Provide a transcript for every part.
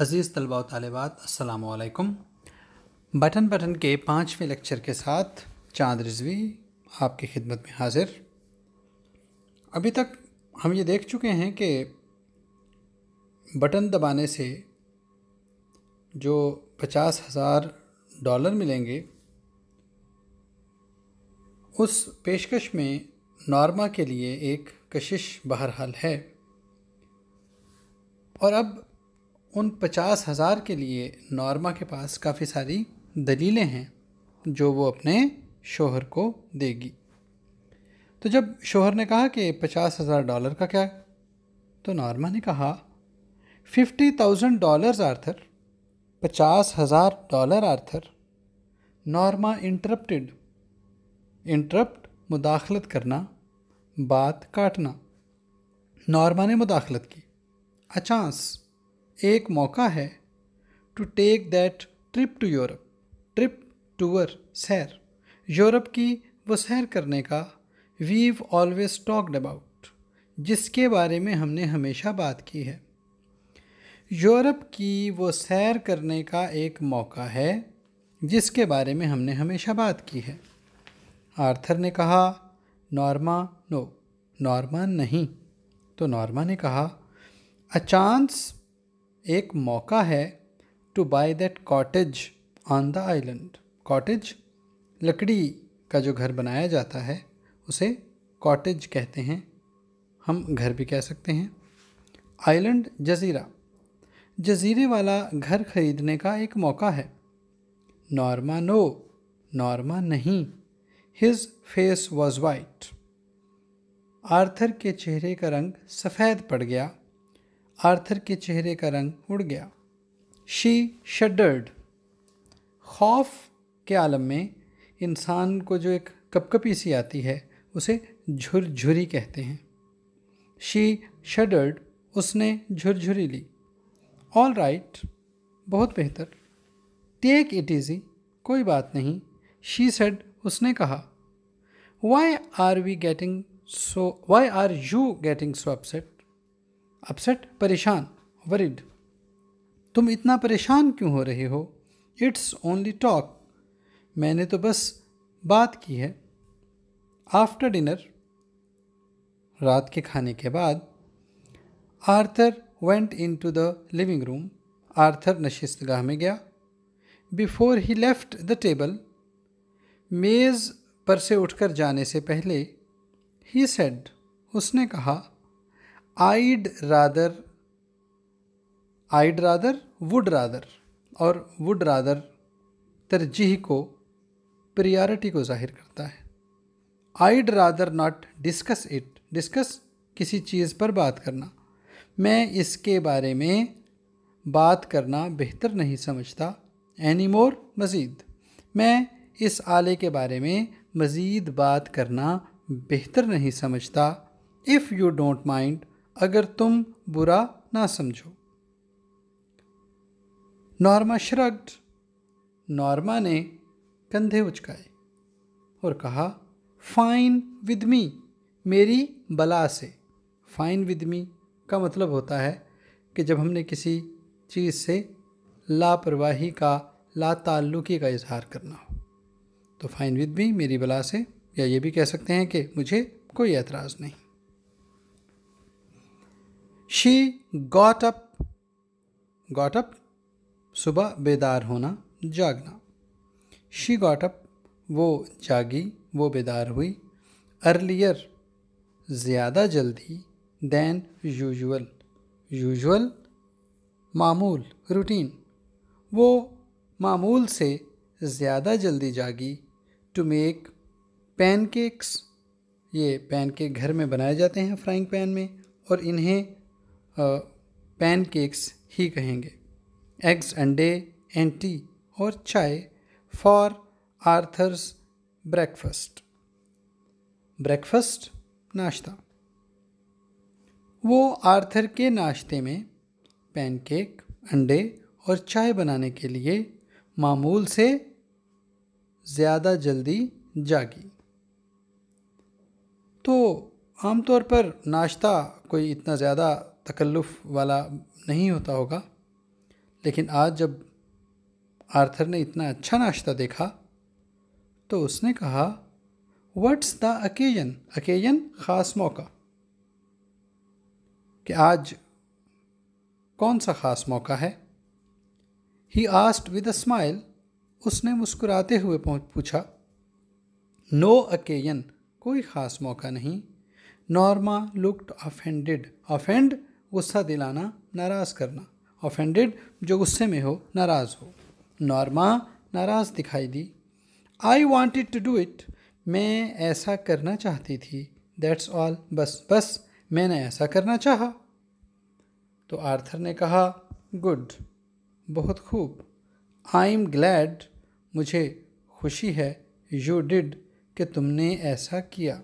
अज़ीज़ तलबा तलबात असलकम button button के पाँचवें लेक्चर के साथ चांद रिजवी आपकी खिदमत में हाजिर अभी तक हम ये देख चुके हैं कि बटन दबाने से जो पचास हज़ार डॉलर मिलेंगे उस पेशकश में नॉर्मा के लिए एक कशिश बहरहाल है और अब उन पचास हज़ार के लिए नॉर्मा के पास काफ़ी सारी दलीलें हैं जो वो अपने शोहर को देगी तो जब शोहर ने कहा कि पचास हज़ार डॉलर का क्या है तो नॉर्मा ने कहा फिफ्टी थाउजेंड डॉलर आर्थर पचास हज़ार dollar Arthur Norma interrupted interrupt मुदाखलत करना बात काटना नॉर्मा ने मुदाखलत की अचांस एक मौका है to take that trip to Europe trip tour सैर यूरोप की वो सैर करने का वीव ऑलवेज टॉक्ड अबाउट जिसके बारे में हमने हमेशा बात की है यूरोप की वो सैर करने का एक मौका है जिसके बारे में हमने हमेशा बात की है आर्थर ने कहा नॉर्मा नो नॉर्मा नहीं तो नॉर्मा ने कहा अ चांस एक मौका है to buy that cottage on the island cottage लकड़ी का जो घर बनाया जाता है उसे कॉटेज कहते हैं हम घर भी कह सकते हैं आइलैंड जजीरा जजीरे वाला घर खरीदने का एक मौका है नॉर्मा नो नॉर्मा नहीं his face was white Arthur के चेहरे का रंग सफ़ेद पड़ गया आर्थर के चेहरे का रंग उड़ गया शी शडर्ड खौफ के आलम में इंसान को जो एक कपकपी सी आती है उसे झुरझुरी कहते हैं शी शडर्ड उसने झुरझुरी ली ऑल राइट right, बहुत बेहतर टेक इट इज़ी कोई बात नहीं शी सेड उसने कहा why are we getting so why are you getting so upset upset परेशान वरिड तुम इतना परेशान क्यों हो रहे हो इट्स ओनली टॉक मैंने तो बस बात की है आफ्टर डिनर रात के खाने के बाद Arthur went in to the living room Arthur नशिस्तगाह में गया before he left the table मेज़ पर से उठकर जाने से पहले ही सेड उसने कहा I'd rather I'd rather would rather और वुड रादर तरजीह को प्रियॉरिटी को जाहिर करता है I'd rather not discuss it discuss किसी चीज़ पर बात करना मैं इसके बारे में बात करना बेहतर नहीं समझता एनी मोर मज़ीद मैं इस आले के बारे में मज़ीद बात करना बेहतर नहीं समझता इफ़ यू डोंट माइंड अगर तुम बुरा ना समझो नॉर्मा श्रग्ड नॉर्मा ने कंधे उचकाए और कहा फाइन विद मी मेरी बला से फाइन विद मी का मतलब होता है कि जब हमने किसी चीज़ से लापरवाही का ला ताल्लुकी का इजहार करना हो तो फाइन विद मी मेरी बला से या ये भी कह सकते हैं कि मुझे कोई एतराज़ नहीं she got up got up सुबह बेदार होना जागना शी गॉट अप वो जागी वो बेदार हुई अर्लियर ज़्यादा जल्दी दैन यूजुअल यूजुअल मामूल रूटीन वो मामूल से ज़्यादा जल्दी जागी टू मेक पैनकेक्स ये पैनकेक घर में बनाए जाते हैं फ्राइंग पैन में और इन्हें पैनकेक्स ही कहेंगे एग्स अंडे एंड टी और चाय फॉर आर्थर्स ब्रेकफास्ट ब्रेकफास्ट नाश्ता वो आर्थर के नाश्ते में पैनकेक अंडे और चाय बनाने के लिए मामूल से ज़्यादा जल्दी जागी तो आमतौर पर नाश्ता कोई इतना ज़्यादा तकल्लुफ़ वाला नहीं होता होगा लेकिन आज जब आर्थर ने इतना अच्छा नाश्ता देखा तो उसने कहा व्हाट्स द अकेजन अकेजन ख़ास मौका कि आज कौन सा ख़ास मौका है he asked with a smile उसने मुस्कुराते हुए पूछा नो अकेजन कोई ख़ास मौका नहीं नॉर्मा लुकड ऑफेंडेड ऑफेंड गुस्सा दिलाना नाराज़ करना ऑफेंडेड जो गुस्से में हो नाराज़ हो नॉर्मा नाराज़ दिखाई दी I wanted to do it मैं ऐसा करना चाहती थी दैट्स ऑल बस बस मैंने ऐसा करना चाहा तो आर्थर ने कहा गुड बहुत खूब आई एम ग्लैड मुझे खुशी है यू डिड कि तुमने ऐसा किया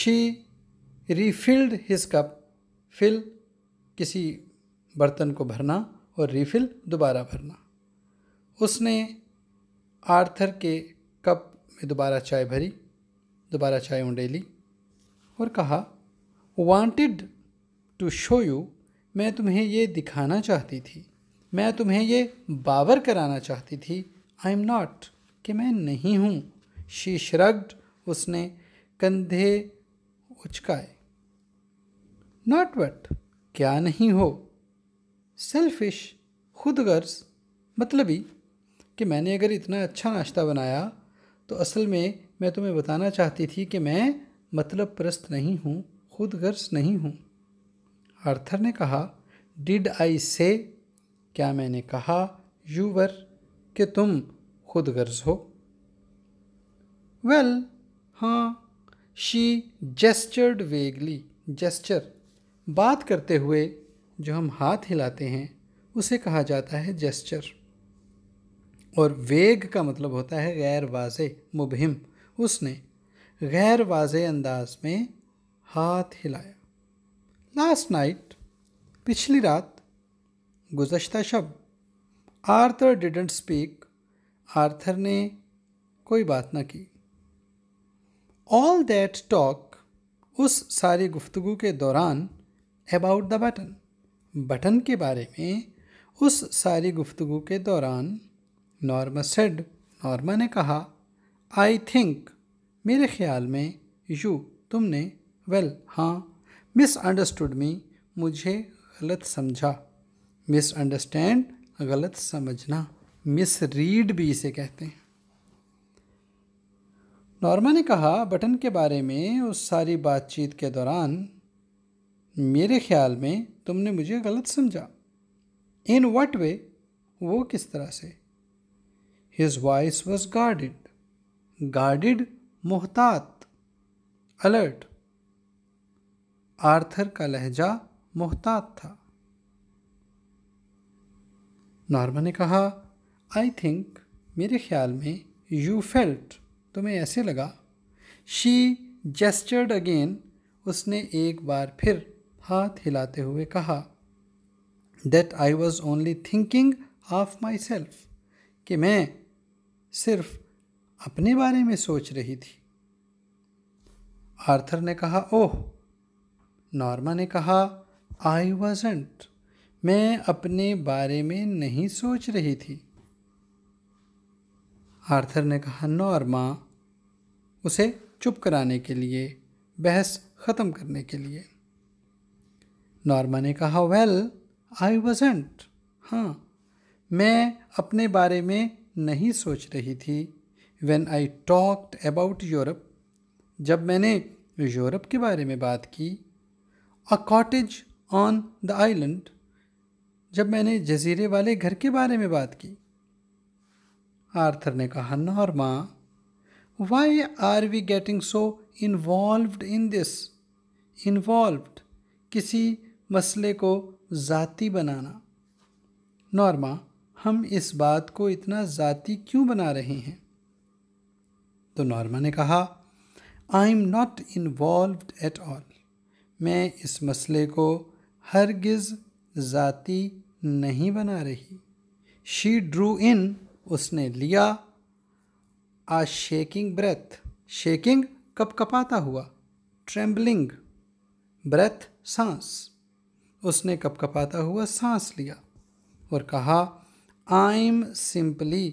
she refilled his cup fill किसी बर्तन को भरना और रिफिल दोबारा भरना उसने आर्थर के कप में दोबारा चाय भरी दोबारा चाय उंडेली और कहा वांटेड टू शो यू मैं तुम्हें ये दिखाना चाहती थी मैं तुम्हें ये बावर कराना चाहती थी आई एम नॉट कि मैं नहीं हूँ शी श्रग्ड उसने कंधे उचकाए नॉट वट क्या नहीं हो सेल्फिश खुद गर्ज ही कि मैंने अगर इतना अच्छा नाश्ता बनाया तो असल में मैं तुम्हें बताना चाहती थी कि मैं मतलब परस्त नहीं हूँ खुद गर्ज नहीं हूँ आर्थर ने कहा डिड आई से क्या मैंने कहा यू वर कि तुम खुद गर्ज हो वेल well, हाँ शी जेस्चर्ड वेगली जेस्चर बात करते हुए जो हम हाथ हिलाते हैं उसे कहा जाता है जेस्चर और वेग का मतलब होता है गैर वाज मुबहिम उसने गैर वाज अंदाज में हाथ हिलाया लास्ट नाइट पिछली रात गुजशत शब आर्थर डिडेंट स्पीक आर्थर ने कोई बात ना की ऑल दैट टॉक उस सारी गुफ्तगु के दौरान अबाउट द बटन बटन के बारे में उस सारी गुफ्तगु के दौरान नॉर्मा सेड नॉर्मा ने कहा आई थिंक मेरे ख्याल में यू तुमने वेल well, हाँ मिसअंडरस्टूड मी मुझे गलत समझा मिसअंडरस्टैंड गलत समझना मिस रीड भी इसे कहते हैं नॉर्मा ने कहा बटन के बारे में उस सारी बातचीत के दौरान मेरे ख्याल में तुमने मुझे गलत समझा इन वट वे वो किस तरह से his voice was guarded guarded मोहतात अलर्ट आर्थर का लहजा मोहतात था नॉर्मा ने कहा आई थिंक मेरे ख्याल में यू फेल्ट तुम्हें ऐसे लगा शी जेस्टर्ड अगेन उसने एक बार फिर हाथ हिलाते हुए कहा that I was only thinking of myself कि मैं सिर्फ अपने बारे में सोच रही थी आर्थर ने कहा ओह नॉर्मा ने कहा आई वॉजेंट मैं अपने बारे में नहीं सोच रही थी आर्थर ने कहा नॉर्मा उसे चुप कराने के लिए बहस ख़त्म करने के लिए नॉर्मा ने कहा वेल आई वजेंट हाँ मैं अपने बारे में नहीं सोच रही थी when I talked about Europe जब मैंने यूरोप के बारे में बात की a cottage on the island जब मैंने जजीरे वाले घर के बारे में बात की आर्थर ने कहा Norma why are we getting so involve in this involve किसी मसले को ज़ाती बनाना नॉर्मा हम इस बात को इतना ज़ाती क्यों बना रहे हैं तो नॉर्मा ने कहा I am not involve at all मैं इस मसले को हरगिज़ ज़ाती नहीं बना रही शी ड्रू इन उसने लिया आ शेकिंग ब्रेथ शेकिंग कप कपाता हुआ ट्रेम्बलिंग ब्रेथ सांस उसने कपकपाता हुआ सांस लिया और कहा आई एम सिंपली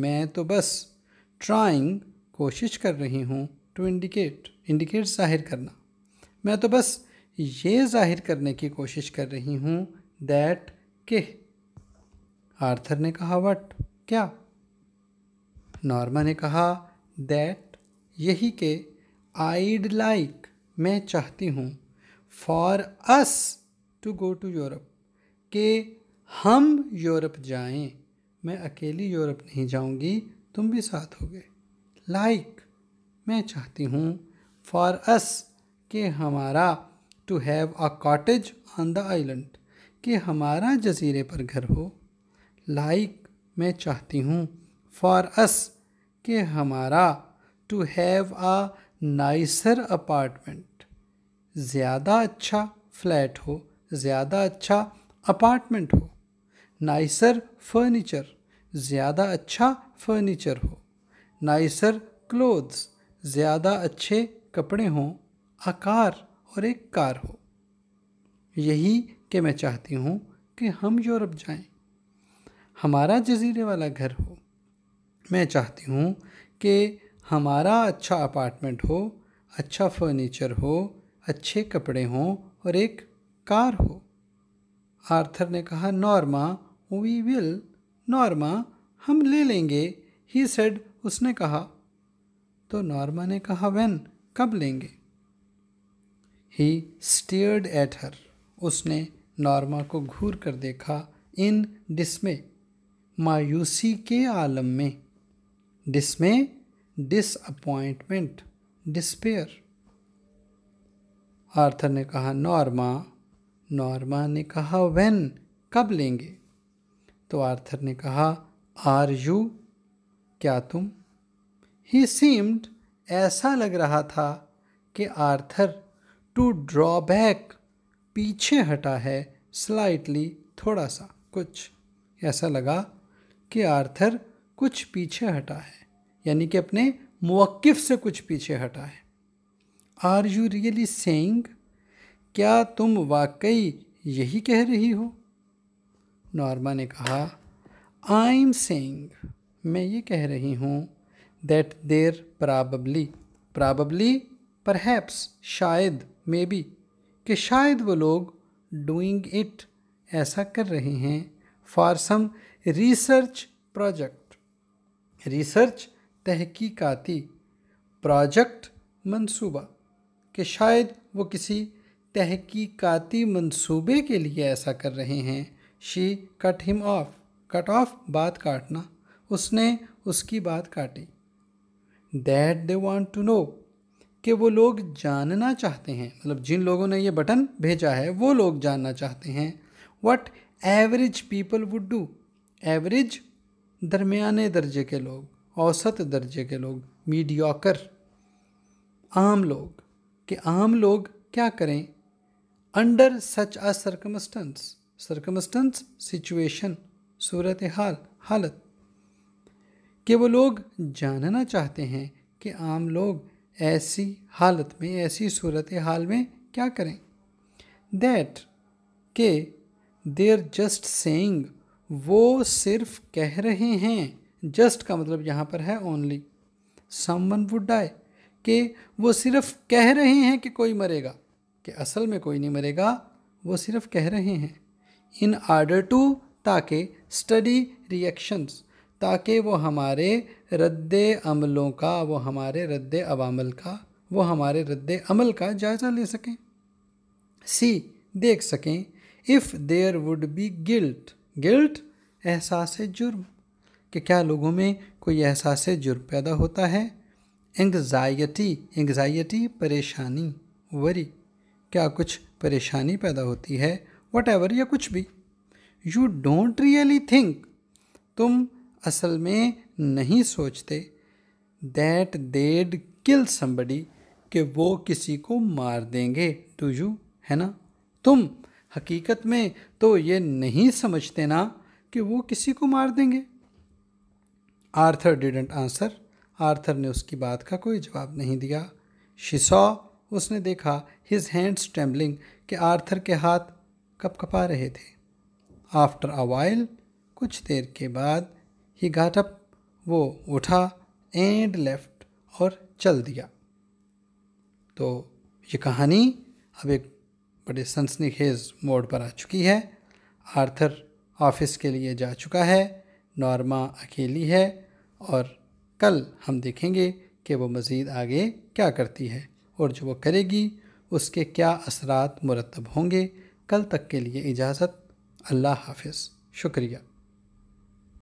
मैं तो बस ट्राइंग कोशिश कर रही हूँ टू इंडिकेट इंडिकेट जाहिर करना मैं तो बस ये जाहिर करने की कोशिश कर रही हूँ दैट के आर्थर ने कहा वट क्या नॉर्मा ने कहा दैट यही के आईड लाइक like, मैं चाहती हूँ for us to go to Europe कि हम यूरोप जाएं मैं अकेली यूरोप नहीं जाऊंगी तुम भी साथ हो गए लाइक like, मैं चाहती हूँ फॉर अस के हमारा to have a cottage on the island कि हमारा जजीरे पर घर हो लाइक like, मैं चाहती हूँ फॉर अस के हमारा to have a nicer apartment ज़्यादा अच्छा फ्लैट हो ज़्यादा अच्छा अपार्टमेंट हो नाइसर फर्नीचर ज़्यादा अच्छा फर्नीचर हो नाइसर क्लोथ्स ज़्यादा अच्छे कपड़े हों आकार और एक कार हो यही कि मैं चाहती हूँ कि हम यूरोप जाएं। हमारा जजीरे वाला घर हो मैं चाहती हूँ कि हमारा अच्छा अपार्टमेंट हो अच्छा फर्नीचर हो अच्छे कपड़े हों और एक कार हो आर्थर ने कहा नॉर्मा वी विल नॉर्मा हम ले लेंगे ही सेड उसने कहा तो नॉर्मा ने कहा वेन कब लेंगे ही स्टेयर्ड एट हर उसने नॉर्मा को घूर कर देखा इन डिस्मे मायूसी के आलम में डिस्मे डिसअपॉइंटमेंट डिस्पेयर आर्थर ने कहा नॉर्मा नॉर्मा ने कहा वेन कब लेंगे तो आर्थर ने कहा आर यू क्या तुम ही सीम्ड ऐसा लग रहा था कि आर्थर टू ड्रॉ बैक पीछे हटा है स्लाइटली थोड़ा सा कुछ ऐसा लगा कि आर्थर कुछ पीछे हटा है यानी कि अपने मुवक्फ़ से कुछ पीछे हटा है आर यू रियली सेंग क्या तुम वाकई यही कह रही हो नॉर्मा ने कहा आई एम सेंग मैं ये कह रही हूँ दैट देर प्राबली प्राबली परहैप्स शायद मे बी कि शायद वो लोग डूइंग इट ऐसा कर रहे हैं for some research project research तहकीकाती प्रोजेक्ट मंसूबा कि शायद वो किसी तहक़ीकती मंसूबे के लिए ऐसा कर रहे हैं she cut him off cut off बात काटना उसने उसकी बात काटी that they want to know कि वो लोग जानना चाहते हैं मतलब जिन लोगों ने ये बटन भेजा है वो लोग जानना चाहते हैं what average people would do average दरमियाने दर्जे के लोग औसत दर्जे के लोग मीडियाकर आम लोग कि आम लोग क्या करें under such a circumstances circumstances situation सूरत हाल हालत कि वो लोग जानना चाहते हैं कि आम लोग ऐसी हालत में ऐसी सूरत हाल में क्या करें दैट के देर जस्ट सेंग वो सिर्फ कह रहे हैं जस्ट का मतलब यहाँ पर है ओनली समवन वुड डाई कि वो सिर्फ कह रहे हैं कि कोई मरेगा कि असल में कोई नहीं मरेगा वो सिर्फ कह रहे हैं इन आर्डर टू ताकि स्टडी रिएक्शंस ताकि वो हमारे रद्द अमलों का वो हमारे रद्द अवामल का वो हमारे रद्द अमल का जायज़ा ले सकें सी देख सकें if there would be guilt guilt एहसास जुर्म कि क्या लोगों में कोई एहसास जुर्म पैदा होता है एंग्जाइटी एंग्जाइटी परेशानी वरी क्या कुछ परेशानी पैदा होती है वट एवर या कुछ भी यू डोंट रियली थिंक तुम असल में नहीं सोचते दैट देड किल समबडी कि वो किसी को मार देंगे टू यू है ना तुम हकीकत में तो ये नहीं समझते ना कि वो किसी को मार देंगे आर्थर डिडेंट आंसर आर्थर ने उसकी बात का कोई जवाब नहीं दिया शी उसने देखा हिज हैंड्स ट्रेम्बलिंग के आर्थर के हाथ कपकपा रहे थे आफ्टर अ वाइल कुछ देर के बाद ही घाटअप वो उठा एंड लेफ्ट और चल दिया तो ये कहानी अब एक बड़े सनसनीखेज मोड पर आ चुकी है आर्थर ऑफिस के लिए जा चुका है नॉर्मा अकेली है और कल हम देखेंगे कि वो मज़ीद आगे क्या करती है और जो वो करेगी उसके क्या असरात मुरतब होंगे कल तक के लिए इजाज़त अल्लाह हाफिज़ शुक्रिया